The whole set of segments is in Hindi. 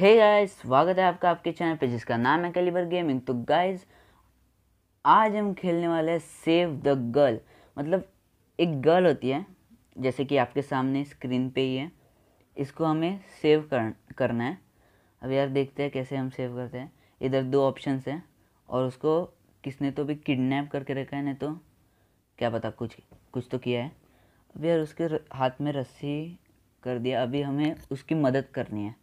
हे गाइस स्वागत है आपका आपके चैनल पे जिसका नाम है कैलिबर गेमिंग तो गाइस आज हम खेलने वाले हैं सेव द गर्ल मतलब एक गर्ल होती है जैसे कि आपके सामने स्क्रीन पे ही है इसको हमें सेव कर करना है अब यार देखते हैं कैसे हम सेव करते हैं इधर दो ऑप्शंस हैं और उसको किसने तो भी किडनैप करके रखा है नहीं तो क्या पता कुछ कुछ तो किया है अब यार उसके हाथ में रस्सी कर दिया अभी हमें उसकी मदद करनी है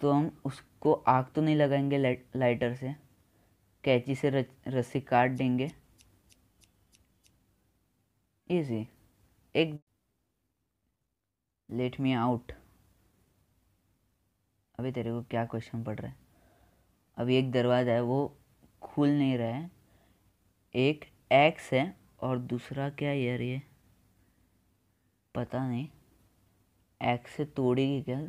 तो हम उसको आग तो नहीं लगाएंगे लाइटर से कैची से रस्सी काट देंगे इजी एक लेट मी आउट अभी तेरे को क्या क्वेश्चन पड़ रहा है अभी एक दरवाज़ा है वो खुल नहीं रहा है एक एक्स है और दूसरा क्या यार ये पता नहीं एक्स से तोड़ेगी क्या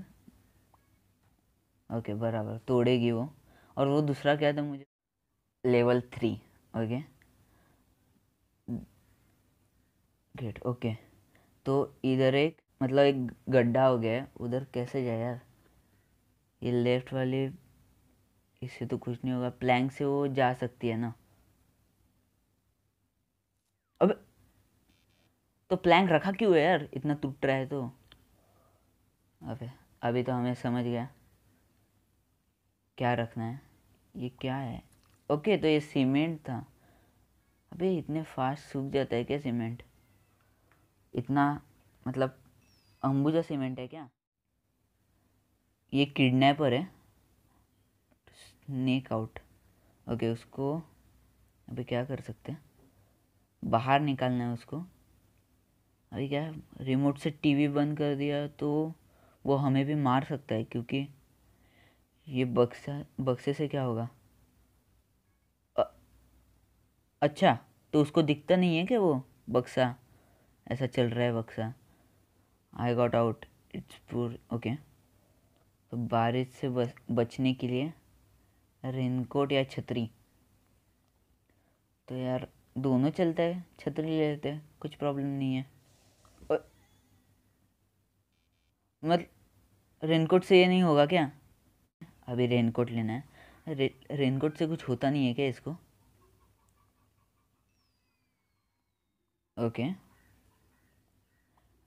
ओके बराबर तोड़ेगी वो और वो दूसरा क्या था मुझे level three okay gate okay तो इधर एक मतलब एक गड्ढा हो गया है उधर कैसे जाए यार ये लेफ्ट वाली इससे तो कुछ नहीं होगा प्लैंक से वो जा सकती है ना अब तो प्लैंक रखा क्यों है यार इतना टूट रहा है तो अबे अभी तो हमें समझ गया क्या रखना है ये क्या है ओके तो ये सीमेंट था अबे इतने फास्ट सूख जाता है क्या सीमेंट इतना मतलब अंबुजा सीमेंट है क्या ये किडनैपर है स्नेक आउट ओके उसको अभी क्या कर सकते हैं बाहर निकालना है उसको अभी क्या रिमोट से टीवी बंद कर दिया तो वो हमें भी मार सकता है क्योंकि ये बक्सा बक्से से क्या होगा अ, अच्छा तो उसको दिखता नहीं है क्या वो बक्सा ऐसा चल रहा है बक्सा I got out it's poor okay तो बारिश से बस बचने के लिए रेनकोट या छतरी तो यार दोनों चलता है छतरी ले लेते हैं कुछ प्रॉब्लम नहीं है मतलब रेनकोट से ये नहीं होगा क्या अभी रेनकोट लेना है रे, रेनकोट से कुछ होता नहीं है क्या इसको ओके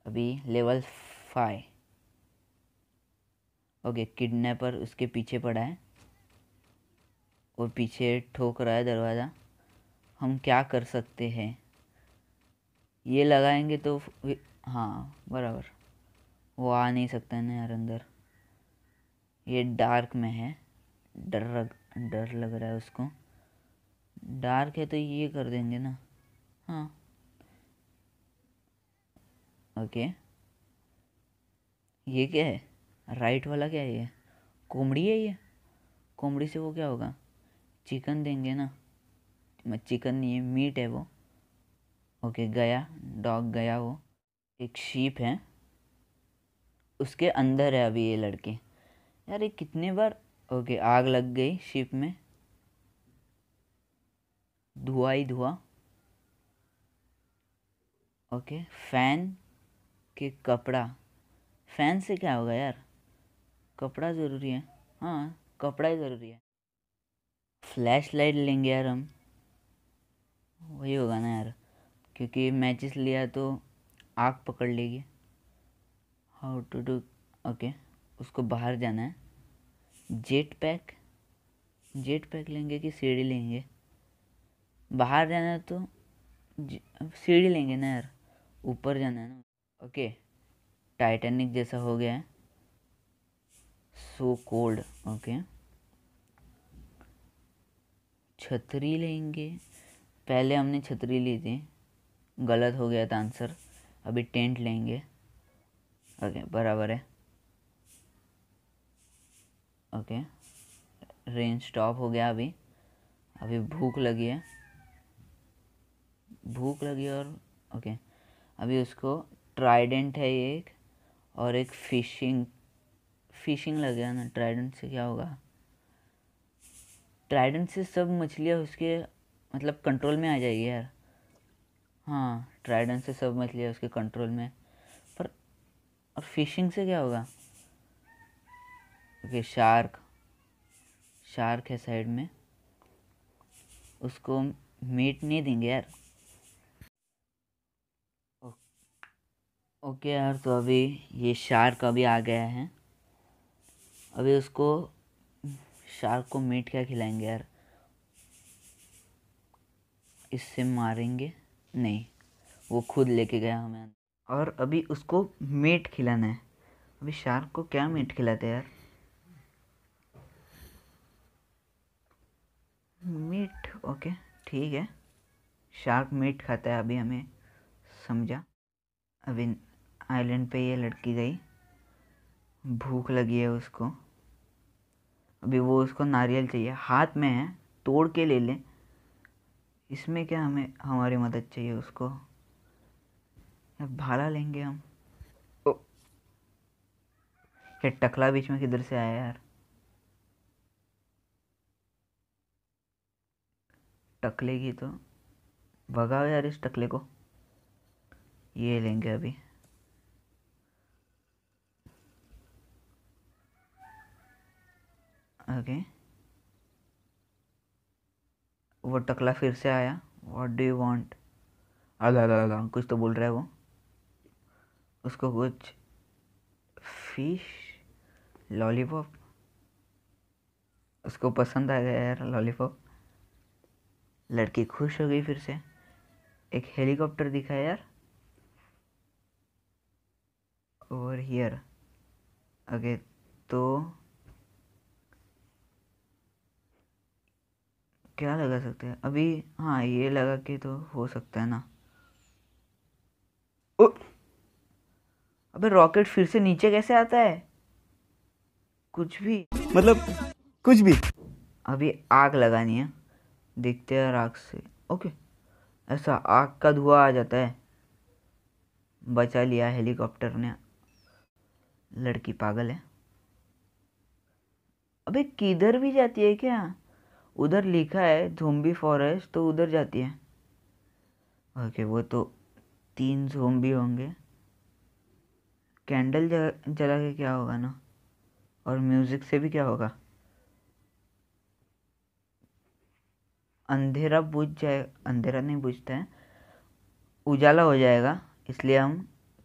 अभी लेवल फाइव ओके किडनैपर उसके पीछे पड़ा है और पीछे ठोक रहा है दरवाज़ा हम क्या कर सकते हैं ये लगाएंगे तो हाँ बराबर वो आ नहीं सकता है ना यार अंदर ये डार्क में है डर लग डर लग रहा है उसको डार्क है तो ये कर देंगे ना हाँ ओके ये क्या है राइट वाला क्या है ये कोमड़ी है ये कोमड़ी से वो क्या होगा चिकन देंगे ना चिकन नहीं है मीट है वो ओके गया डॉग गया वो एक शीप है उसके अंदर है अभी ये लड़के यार ये कितने बार ओके आग लग गई शिप में धुआ ही धुआ ओके फैन के कपड़ा फैन से क्या होगा यार कपड़ा ज़रूरी है हाँ कपड़ा ही ज़रूरी है फ्लैश लाइट लेंगे यार हम वही होगा ना यार क्योंकि मैचेस लिया तो आग पकड़ लेगी हाउ टू डू ओके उसको बाहर जाना है जेट पैक जेट पैक लेंगे कि सीढ़ी लेंगे बाहर जाना है तो सीढ़ी लेंगे ना यार ऊपर जाना है ना ओके टाइटैनिक जैसा हो गया है सो कोल्ड ओके छतरी लेंगे पहले हमने छतरी ली थी गलत हो गया था आंसर अभी टेंट लेंगे ओके बराबर है ओके रेन स्टॉप हो गया अभी अभी भूख लगी है भूख लगी और ओके अभी उसको ट्राइडेंट है एक और एक फिशिंग फिशिंग लग गया ना ट्राइडेंट से क्या होगा ट्राइडेंट से सब मछलियाँ उसके मतलब कंट्रोल में आ जाएगी यार हाँ ट्राइडेंट से सब मछलियाँ उसके कंट्रोल में पर और फिशिंग से क्या होगा ओके शार्क शार्क है साइड में उसको मीट नहीं देंगे यार ओके यार तो अभी ये शार्क अभी आ गया है अभी उसको शार्क को मीट क्या खिलाएंगे यार इससे मारेंगे नहीं वो खुद लेके गया हमें और अभी उसको मीट खिलाना है अभी शार्क को क्या मीट खिलाते यार मीट ओके ठीक है शार्क मीट खाता है अभी हमें समझा अभी आइलैंड पे ये लड़की गई भूख लगी है उसको अभी वो उसको नारियल चाहिए हाथ में है तोड़ के ले लें इसमें क्या हमें हमारी मदद चाहिए उसको भाला लेंगे हम ओ क्या टकला बीच में किधर से आया यार टकलेगी तो भगाओ यार इस टकले को ये लेंगे अभी ओके वो टकला फिर से आया व्हाट डू यू वांट अला अला अला कुछ तो बोल रहा है वो उसको कुछ फिश लॉलीपॉप उसको पसंद आ गया यार लॉलीपॉप लड़की खुश हो गई फिर से एक हेलीकॉप्टर दिखा यार ओवर हियर ओके तो क्या लगा सकते हैं अभी हाँ ये लगा के तो हो सकता है ना ओ अबे रॉकेट फिर से नीचे कैसे आता है कुछ भी मतलब कुछ भी अभी आग लगानी है दिखते हैं आग से ओके ऐसा आग का धुआं आ जाता है बचा लिया हेलीकॉप्टर ने लड़की पागल है अबे किधर भी जाती है क्या उधर लिखा है जोम्बी फॉरेस्ट तो उधर जाती है ओके वो तो तीन जोम्बी होंगे कैंडल जला के क्या होगा ना और म्यूज़िक से भी क्या होगा अंधेरा बुझ जाए अंधेरा नहीं बुझता है उजाला हो जाएगा इसलिए हम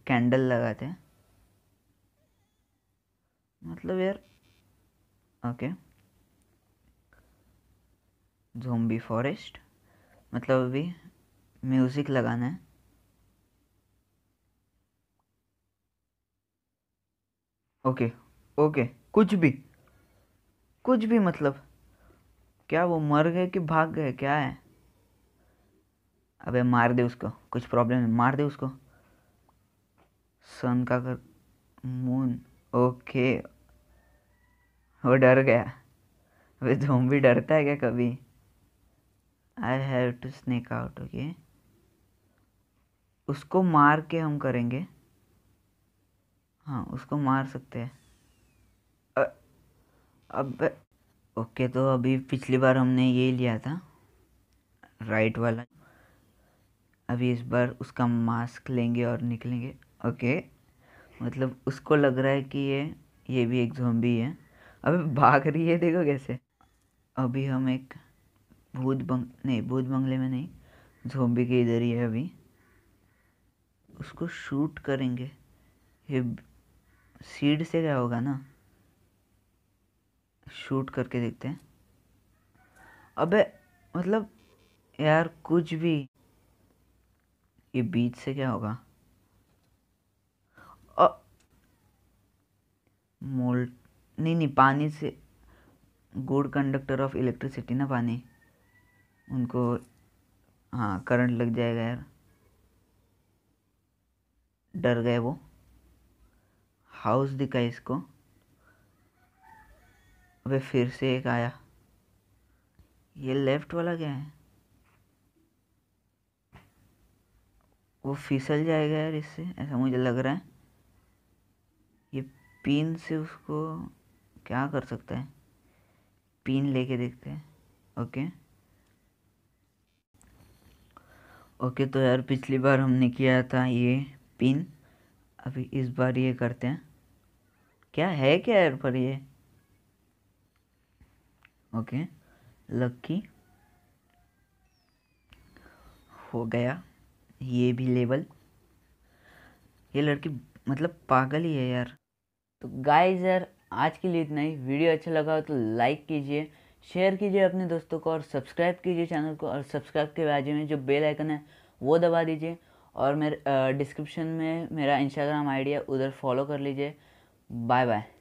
कैंडल लगाते हैं मतलब यार ओके जोम्बी फॉरेस्ट मतलब अभी म्यूज़िक लगाना है ओके ओके कुछ भी कुछ भी मतलब क्या वो मर गए कि भाग गए क्या है अबे मार दे उसको कुछ प्रॉब्लम है मार दे उसको सन का कर मून ओके वो डर गया अबे धूम भी डरता है क्या कभी I have to snake out okay उसको मार के हम करेंगे हाँ उसको मार सकते हैं अब ओके तो अभी पिछली बार हमने ये लिया था राइट वाला अभी इस बार उसका मास्क लेंगे और निकलेंगे ओके मतलब उसको लग रहा है कि ये ये भी एक जोम्बी है अभी भाग रही है देखो कैसे अभी हम एक भूत बंग नहीं भूत बंगले में नहीं जोम्बी के इधर ही है अभी उसको शूट करेंगे ये सीड से क्या होगा ना शूट करके देखते हैं अबे मतलब यार कुछ भी ये बीच से क्या होगा मोल्ट नहीं नहीं पानी से गुड कंडक्टर ऑफ इलेक्ट्रिसिटी ना पानी उनको हाँ करंट लग जाएगा यार डर गए वो हाउस दिखा इसको अबे फिर से एक आया ये लेफ्ट वाला क्या है वो फिसल जाएगा यार इससे ऐसा मुझे लग रहा है ये पिन से उसको क्या कर सकता है पिन लेके देखते हैं ओके ओके तो यार पिछली बार हमने किया था ये पिन अभी इस बार ये करते हैं क्या है क्या यार पर ये ओके लक्की हो गया ये भी लेवल ये लड़की मतलब पागल ही है यार तो गाइस यार आज के लिए इतना ही वीडियो अच्छा लगा हो तो लाइक कीजिए शेयर कीजिए अपने दोस्तों को और सब्सक्राइब कीजिए चैनल को और सब्सक्राइब के बाजू में जो बेल आइकन है वो दबा दीजिए और मेरे डिस्क्रिप्शन में मेरा इंस्टाग्राम आईडी है उधर फॉलो कर लीजिए बाय बाय